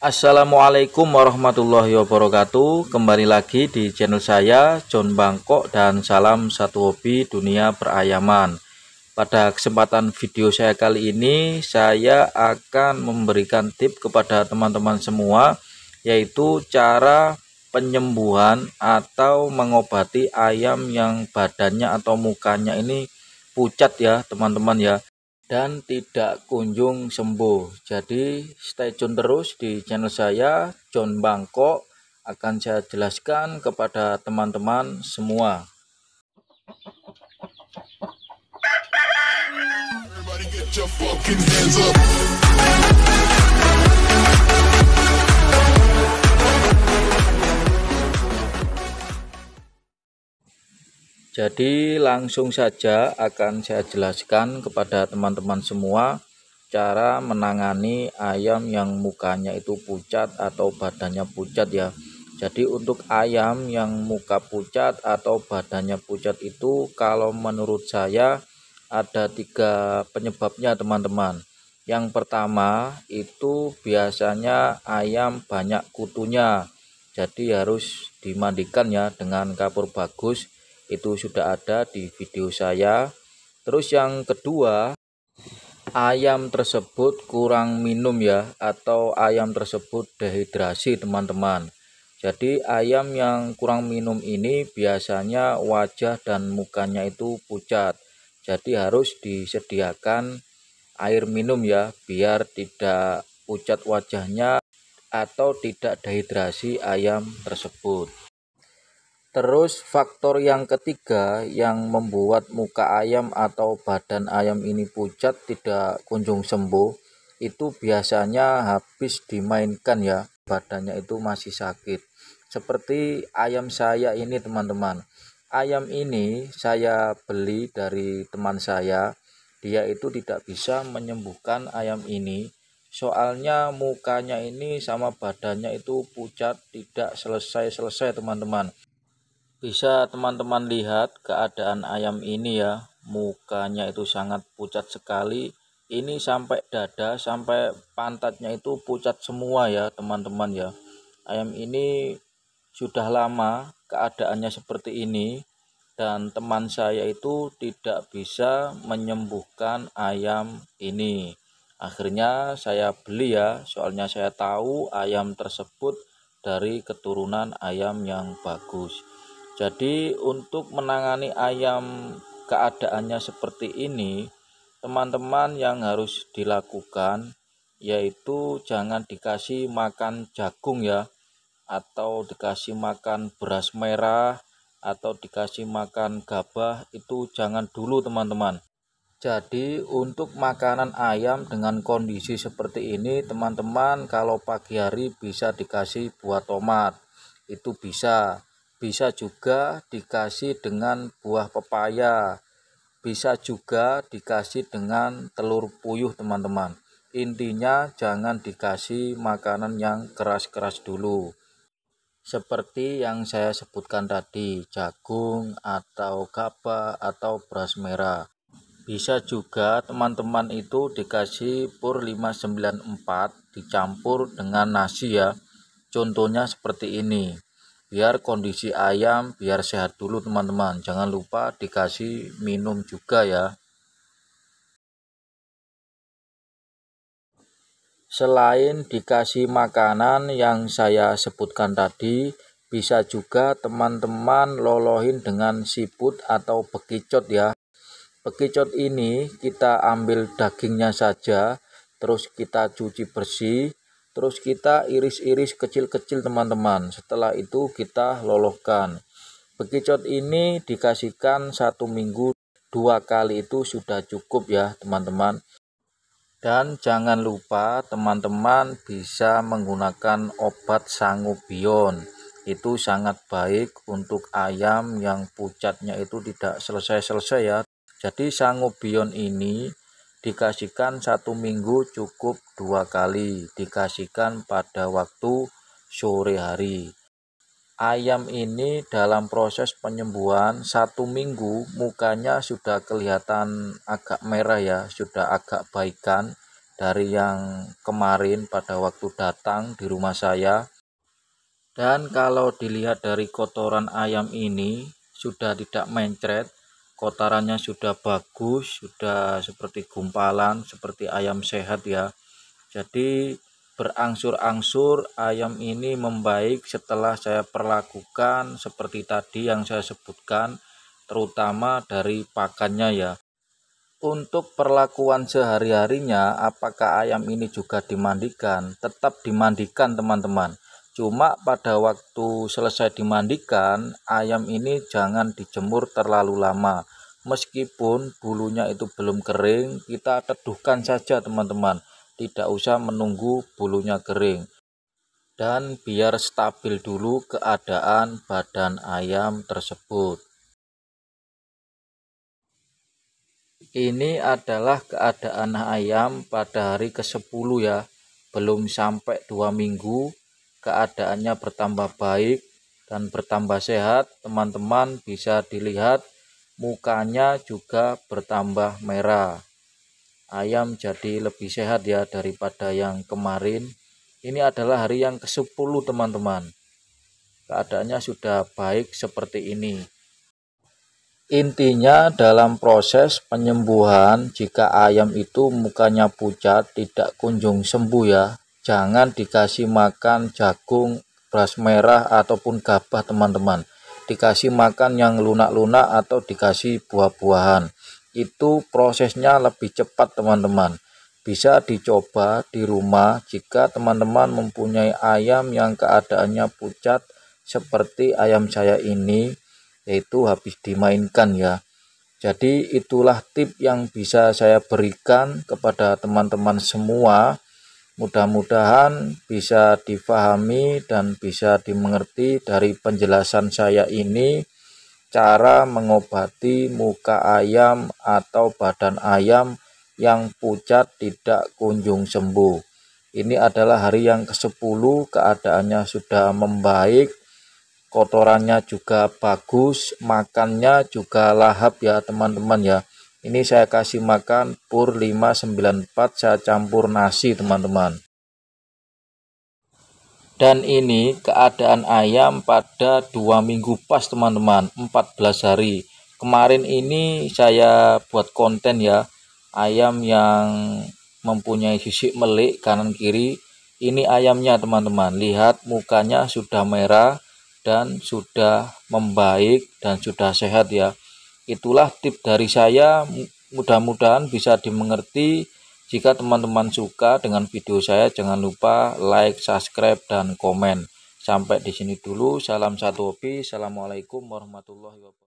Assalamualaikum warahmatullahi wabarakatuh Kembali lagi di channel saya John Bangkok dan salam satu hobi dunia perayaman Pada kesempatan video saya kali ini Saya akan memberikan tip kepada teman-teman semua Yaitu cara penyembuhan atau mengobati ayam yang badannya atau mukanya ini pucat ya teman-teman ya dan tidak kunjung sembuh. Jadi stay tune terus di channel saya John Bangkok akan saya jelaskan kepada teman-teman semua. Jadi langsung saja akan saya jelaskan kepada teman-teman semua cara menangani ayam yang mukanya itu pucat atau badannya pucat ya. Jadi untuk ayam yang muka pucat atau badannya pucat itu kalau menurut saya ada tiga penyebabnya teman-teman. Yang pertama itu biasanya ayam banyak kutunya. Jadi harus dimandikan ya dengan kapur bagus itu sudah ada di video saya terus yang kedua ayam tersebut kurang minum ya atau ayam tersebut dehidrasi teman-teman jadi ayam yang kurang minum ini biasanya wajah dan mukanya itu pucat. Jadi harus disediakan air minum ya biar tidak pucat wajahnya atau tidak dehidrasi ayam tersebut. Terus faktor yang ketiga yang membuat muka ayam atau badan ayam ini pucat tidak kunjung sembuh itu biasanya habis dimainkan ya badannya itu masih sakit. Seperti ayam saya ini teman-teman. Ayam ini saya beli dari teman saya. Dia itu tidak bisa menyembuhkan ayam ini soalnya mukanya ini sama badannya itu pucat tidak selesai-selesai teman-teman bisa teman-teman lihat keadaan ayam ini ya mukanya itu sangat pucat sekali ini sampai dada sampai pantatnya itu pucat semua ya teman-teman ya ayam ini sudah lama keadaannya seperti ini dan teman saya itu tidak bisa menyembuhkan ayam ini akhirnya saya beli ya soalnya saya tahu ayam tersebut dari keturunan ayam yang bagus jadi untuk menangani ayam keadaannya seperti ini, teman-teman yang harus dilakukan yaitu jangan dikasih makan jagung ya atau dikasih makan beras merah atau dikasih makan gabah itu jangan dulu teman-teman. Jadi untuk makanan ayam dengan kondisi seperti ini teman-teman kalau pagi hari bisa dikasih buah tomat itu bisa bisa juga dikasih dengan buah pepaya bisa juga dikasih dengan telur puyuh teman-teman intinya jangan dikasih makanan yang keras-keras dulu seperti yang saya sebutkan tadi jagung atau kapa atau beras merah bisa juga teman-teman itu dikasih pur 594 dicampur dengan nasi ya contohnya seperti ini biar kondisi ayam biar sehat dulu teman-teman jangan lupa dikasih minum juga ya selain dikasih makanan yang saya sebutkan tadi bisa juga teman-teman lolohin dengan siput atau bekicot ya bekicot ini kita ambil dagingnya saja terus kita cuci bersih Terus kita iris-iris kecil-kecil teman-teman. Setelah itu kita lolohkan. Bekicot ini dikasihkan satu minggu dua kali itu sudah cukup ya teman-teman. Dan jangan lupa teman-teman bisa menggunakan obat sangubion. Itu sangat baik untuk ayam yang pucatnya itu tidak selesai-selesai ya. Jadi sangubion ini dikasihkan satu minggu cukup dua kali dikasihkan pada waktu sore hari ayam ini dalam proses penyembuhan satu minggu mukanya sudah kelihatan agak merah ya sudah agak baikan dari yang kemarin pada waktu datang di rumah saya dan kalau dilihat dari kotoran ayam ini sudah tidak mencret kotarannya sudah bagus sudah seperti gumpalan seperti ayam sehat ya jadi berangsur-angsur ayam ini membaik setelah saya perlakukan seperti tadi yang saya sebutkan terutama dari pakannya ya untuk perlakuan sehari-harinya apakah ayam ini juga dimandikan tetap dimandikan teman-teman Cuma pada waktu selesai dimandikan, ayam ini jangan dijemur terlalu lama. Meskipun bulunya itu belum kering, kita teduhkan saja teman-teman. Tidak usah menunggu bulunya kering. Dan biar stabil dulu keadaan badan ayam tersebut. Ini adalah keadaan ayam pada hari ke-10 ya. Belum sampai dua minggu keadaannya bertambah baik dan bertambah sehat, teman-teman bisa dilihat mukanya juga bertambah merah. Ayam jadi lebih sehat ya daripada yang kemarin. Ini adalah hari yang ke-10 teman-teman. Keadaannya sudah baik seperti ini. Intinya dalam proses penyembuhan jika ayam itu mukanya pucat tidak kunjung sembuh ya jangan dikasih makan jagung, beras merah ataupun gabah teman-teman. Dikasih makan yang lunak-lunak atau dikasih buah-buahan. Itu prosesnya lebih cepat teman-teman. Bisa dicoba di rumah jika teman-teman mempunyai ayam yang keadaannya pucat seperti ayam saya ini yaitu habis dimainkan ya. Jadi itulah tip yang bisa saya berikan kepada teman-teman semua Mudah-mudahan bisa difahami dan bisa dimengerti dari penjelasan saya ini cara mengobati muka ayam atau badan ayam yang pucat tidak kunjung sembuh. Ini adalah hari yang ke-10, keadaannya sudah membaik, kotorannya juga bagus, makannya juga lahap ya teman-teman ya ini saya kasih makan pur 594 saya campur nasi teman-teman dan ini keadaan ayam pada dua minggu pas teman-teman 14 hari kemarin ini saya buat konten ya ayam yang mempunyai sisi melik kanan kiri ini ayamnya teman-teman lihat mukanya sudah merah dan sudah membaik dan sudah sehat ya Itulah tip dari saya, mudah-mudahan bisa dimengerti. Jika teman-teman suka dengan video saya, jangan lupa like, subscribe, dan komen. Sampai di sini dulu. Salam satu hobi. Assalamualaikum warahmatullahi wabarakatuh.